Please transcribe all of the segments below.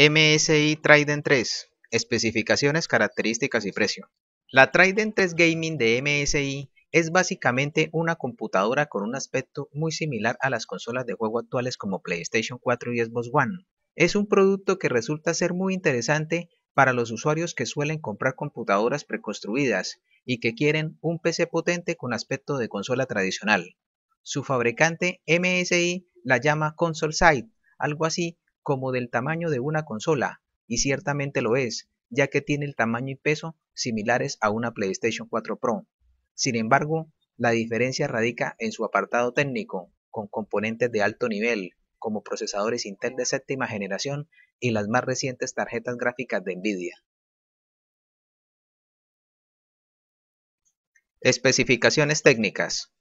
MSI Trident 3. Especificaciones, características y precio. La Trident 3 Gaming de MSI es básicamente una computadora con un aspecto muy similar a las consolas de juego actuales como PlayStation 4 y Xbox One. Es un producto que resulta ser muy interesante para los usuarios que suelen comprar computadoras preconstruidas y que quieren un PC potente con aspecto de consola tradicional. Su fabricante MSI la llama Console Side, algo así como del tamaño de una consola, y ciertamente lo es, ya que tiene el tamaño y peso similares a una PlayStation 4 Pro. Sin embargo, la diferencia radica en su apartado técnico, con componentes de alto nivel, como procesadores Intel de séptima generación y las más recientes tarjetas gráficas de Nvidia. Especificaciones técnicas.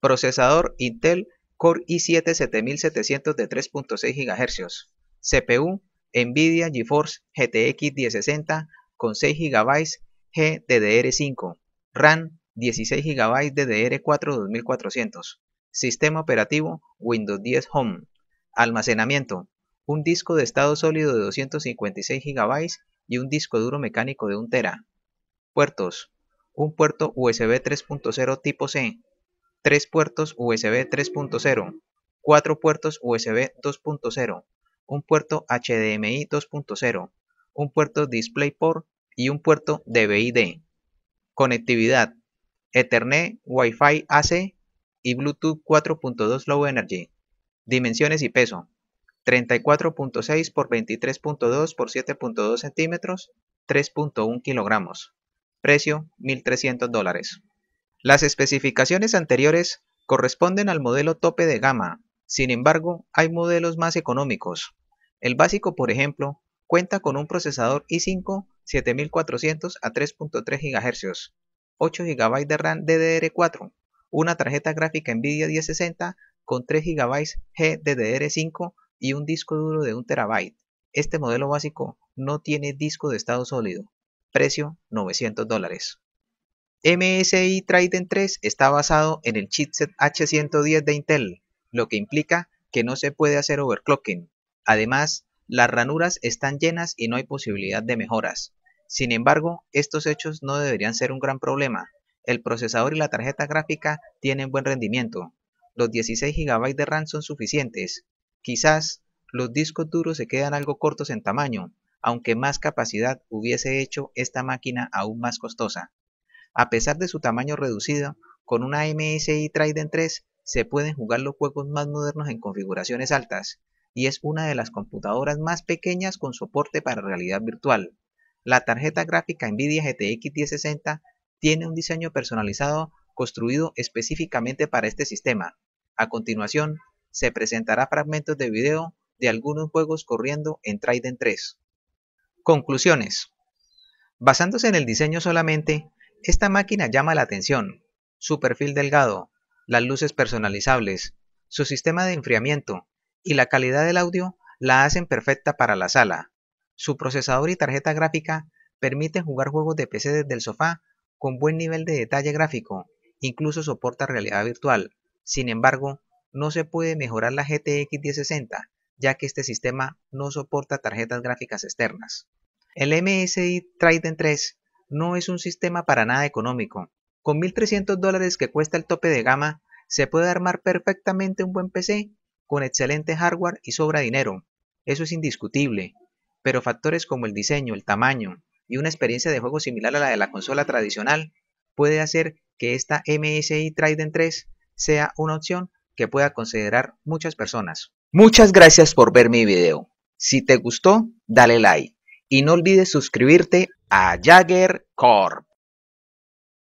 Procesador Intel Core i7 7700 de 3.6 GHz. CPU NVIDIA GeForce GTX 1060 con 6 GB GDDR5, RAM 16 GB DDR4 2400, sistema operativo Windows 10 Home, almacenamiento, un disco de estado sólido de 256 GB y un disco duro mecánico de 1 TB. Puertos, un puerto USB 3.0 tipo C, Tres puertos USB 3.0, 4 puertos USB 2.0, un puerto HDMI 2.0, un puerto DisplayPort y un puerto DVI-D. Conectividad: Ethernet, Wi-Fi AC y Bluetooth 4.2 Low Energy. Dimensiones y peso: 34.6 x 23.2 x 7.2 centímetros, 3.1 kilogramos. Precio: 1.300 dólares. Las especificaciones anteriores corresponden al modelo tope de gama sin embargo, hay modelos más económicos. El básico, por ejemplo, cuenta con un procesador i5 7400 a 3.3 GHz, 8 GB de RAM DDR4, una tarjeta gráfica Nvidia 1060 con 3 GB GDDR5 y un disco duro de 1 TB. Este modelo básico no tiene disco de estado sólido. Precio 900 dólares. MSI Trident 3 está basado en el chipset H110 de Intel lo que implica que no se puede hacer overclocking. Además, las ranuras están llenas y no hay posibilidad de mejoras. Sin embargo, estos hechos no deberían ser un gran problema. El procesador y la tarjeta gráfica tienen buen rendimiento. Los 16 GB de RAM son suficientes. Quizás los discos duros se quedan algo cortos en tamaño, aunque más capacidad hubiese hecho esta máquina aún más costosa. A pesar de su tamaño reducido, con una MSI Trident 3 se pueden jugar los juegos más modernos en configuraciones altas, y es una de las computadoras más pequeñas con soporte para realidad virtual. La tarjeta gráfica Nvidia GTX 1060 tiene un diseño personalizado construido específicamente para este sistema. A continuación, se presentará fragmentos de video de algunos juegos corriendo en Trident 3. Conclusiones. Basándose en el diseño solamente, esta máquina llama la atención. Su perfil delgado, las luces personalizables, su sistema de enfriamiento y la calidad del audio la hacen perfecta para la sala. Su procesador y tarjeta gráfica permiten jugar juegos de PC desde el sofá con buen nivel de detalle gráfico, incluso soporta realidad virtual. Sin embargo, no se puede mejorar la GTX 1060, ya que este sistema no soporta tarjetas gráficas externas. El MSI Trident 3 no es un sistema para nada económico, con 1300 dólares que cuesta el tope de gama, se puede armar perfectamente un buen PC con excelente hardware y sobra dinero. Eso es indiscutible. Pero factores como el diseño, el tamaño y una experiencia de juego similar a la de la consola tradicional puede hacer que esta MSI Trident 3 sea una opción que pueda considerar muchas personas. Muchas gracias por ver mi video. Si te gustó, dale like y no olvides suscribirte a Jagger Corp.